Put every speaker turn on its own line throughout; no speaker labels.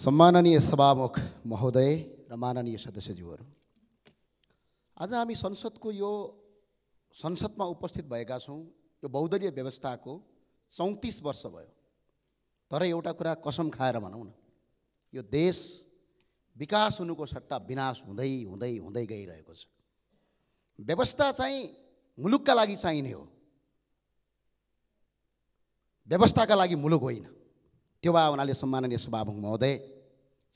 सम्माननीय सभामुख महोदय र माननीय सदस्यज्यूहरू आज हामी संसदको यो संसदमा उपस्थित भएका छौँ यो बहुदलीय व्यवस्थाको चौतिस वर्ष भयो तर एउटा कुरा कसम खाएर भनौँ न यो देश विकास हुनुको सट्टा विनाश हुँदै हुँदै हुँदै गइरहेको छ व्यवस्था चाहिँ मुलुकका लागि चाहिने हो व्यवस्थाका लागि मुलुक होइन त्यो भए हुनाले सम्माननीय सुबाबुङ महोदय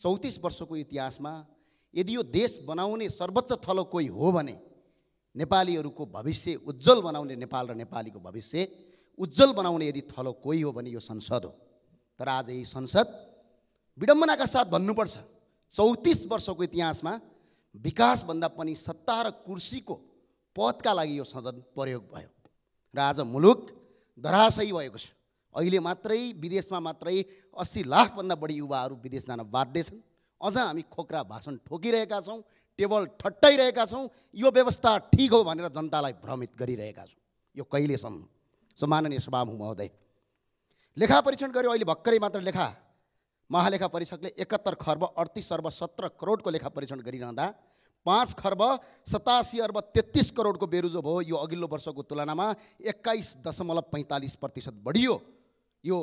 चौतिस वर्षको इतिहासमा यदि यो देश बनाउने सर्वोच्च थलो कोही हो भने नेपालीहरूको भविष्य उज्जवल बनाउने नेपाल र नेपालीको भविष्य उज्जवल बनाउने यदि थलो कोही हो भने यो संसद हो तर आज यी संसद विडम्बनाका साथ भन्नुपर्छ चौतिस वर्षको इतिहासमा विकासभन्दा पनि सत्ता र कुर्सीको पदका लागि यो सदन प्रयोग भयो र आज मुलुक धराशयी भएको छ अहिले मात्रै विदेशमा मात्रै अस्सी लाखभन्दा बढी युवाहरू विदेश जान बाध्य छन् अझ हामी खोक्रा भाषण ठोकिरहेका छौँ टेबल ठट्टाइरहेका छौँ यो व्यवस्था ठिक हो भनेर जनतालाई भ्रमित गरिरहेका छौँ यो कहिलेसम्म सो माननीय सभामुख महोदय लेखा परीक्षण गऱ्यो अहिले भर्खरै मात्र लेखा महालेखा परीक्षकले एकात्तर खर्ब अडतिस अर्ब सत्र करोडको लेखा परीक्षण गरिरहँदा पाँच खर्ब सतासी अर्ब तेत्तिस करोडको बेरुजो भयो यो अघिल्लो वर्षको तुलनामा एक्काइस दशमलव पैँतालिस प्रतिशत बढियो यो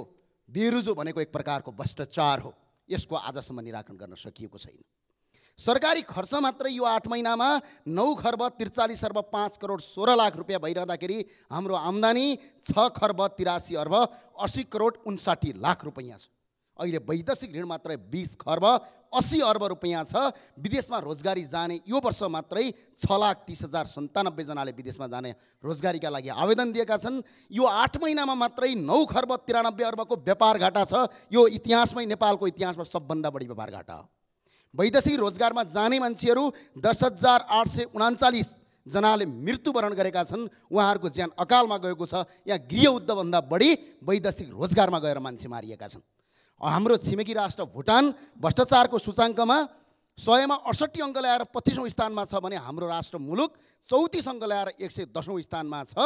बेरुजो भनेको एक प्रकारको भ्रष्टाचार हो यसको आजसम्म निराकरण गर्न सकिएको छैन सरकारी खर्च मात्र यो आठ महिनामा नौ खर्ब त्रिचालिस अर्ब पाँच करोड सोह्र लाख रुपियाँ भइरहँदाखेरि हाम्रो आम्दानी छ खर्ब तिरासी अर्ब असी करोड उन्साठी लाख रुपियाँ छ अहिले वैदेशिक ऋण मात्रै बिस खर्ब असी अर्ब रुपियाँ छ विदेशमा रोजगारी जाने यो वर्ष मात्रै छ लाख तिस हजार सन्तानब्बेजनाले विदेशमा जाने रोजगारीका लागि आवेदन दिएका छन् यो आठ महिनामा मात्रै नौ खर्ब तिरानब्बे अर्बको व्यापार घाटा छ यो इतिहासमै नेपालको इतिहासमा सबभन्दा बढी व्यापार घाटा वैदेशिक रोजगारमा जाने मान्छेहरू दस हजार आठ सय उनाचालिस जनाले मृत्युवरण गरेका छन् उहाँहरूको ज्यान अकालमा गएको छ यहाँ गृह युद्धभन्दा बढी वैदेशिक रोजगारमा गएर मान्छे मारिएका छन् हाम्रो छिमेकी राष्ट्र भुटान भ्रष्टाचारको सूचाङ्कमा सयमा अडसट्ठी अङ्क ल्याएर पच्चिसौँ स्थानमा छ भने हाम्रो राष्ट्र मुलुक चौतिस अङ्क ल्याएर एक सय दसौँ स्थानमा छ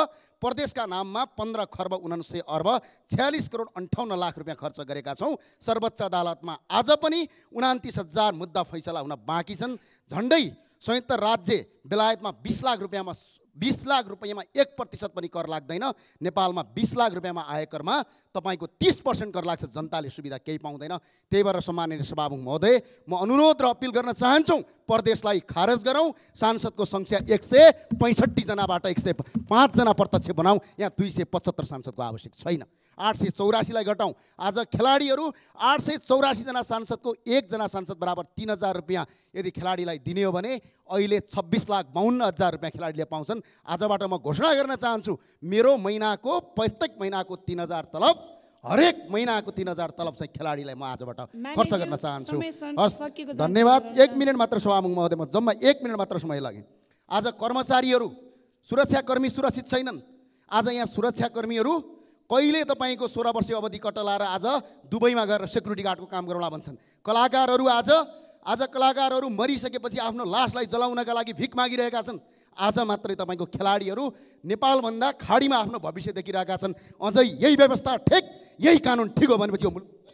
प्रदेशका नाममा पन्ध्र खर्ब उनान्सय अर्ब छ्यालिस करोड अन्ठाउन्न लाख रुपियाँ खर्च गरेका छौँ सर्वोच्च अदालतमा आज पनि उनातिस हजार मुद्दा फैसला हुन बाँकी छन् झन्डै संयुक्त राज्य बेलायतमा बिस लाख रुपियाँमा बिस लाख रुपियाँमा एक प्रतिशत पनि कर लाग्दैन नेपालमा बिस लाख रुपियाँमा आयकरमा तपाईँको तिस पर्सेन्ट कर लाग्छ जनताले सुविधा केही पाउँदैन त्यही भएर सम्माननीय सभामुख महोदय म अनुरोध र अपिल गर्न चाहन्छौँ प्रदेशलाई खारेज गरौँ सांसदको सङ्ख्या एक सय पैँसठीजनाबाट एक सय पाँचजना प्रत्यक्ष बनाऊ यहाँ दुई सय पचहत्तर सांसदको आवश्यक छैन आठ सय चौरासीलाई घटाउँ आज खेलाडीहरू आठ सय चौरासीजना सांसदको एकजना सांसद बराबर तिन हजार रुपियाँ यदि खेलाडीलाई दिने हो भने अहिले छब्बिस लाख बाहन्न हजार रुपियाँ खेलाडीले पाउँछन् आजबाट म घोषणा गर्न चाहन्छु मेरो महिनाको प्रत्येक महिनाको तिन हजार तलब हरेक महिनाको तिन हजार तलब चाहिँ खेलाडीलाई म आजबाट खर्च गर्न चाहन्छु हस् धन्यवाद एक मिनट मात्र सभामुख महोदय म जम्मा एक मिनट मात्र समय लागेँ आज कर्मचारीहरू सुरक्षाकर्मी सुरक्षित छैनन् आज यहाँ सुरक्षाकर्मीहरू कहिले तपाईँको सोह्र वर्ष अवधि कटलाएर आज दुबईमा गएर सेक्युरिटी गार्डको काम गरौँला भन्छन् कलाकारहरू आज आज कलाकारहरू मरिसकेपछि आफ्नो लासलाई जलाउनका लागि भिख मागिरहेका छन् आज मात्रै तपाईँको खेलाडीहरू नेपालभन्दा खाडीमा आफ्नो भविष्य देखिरहेका छन् अझै यही व्यवस्था ठिक यही कानुन ठिक हो भनेपछि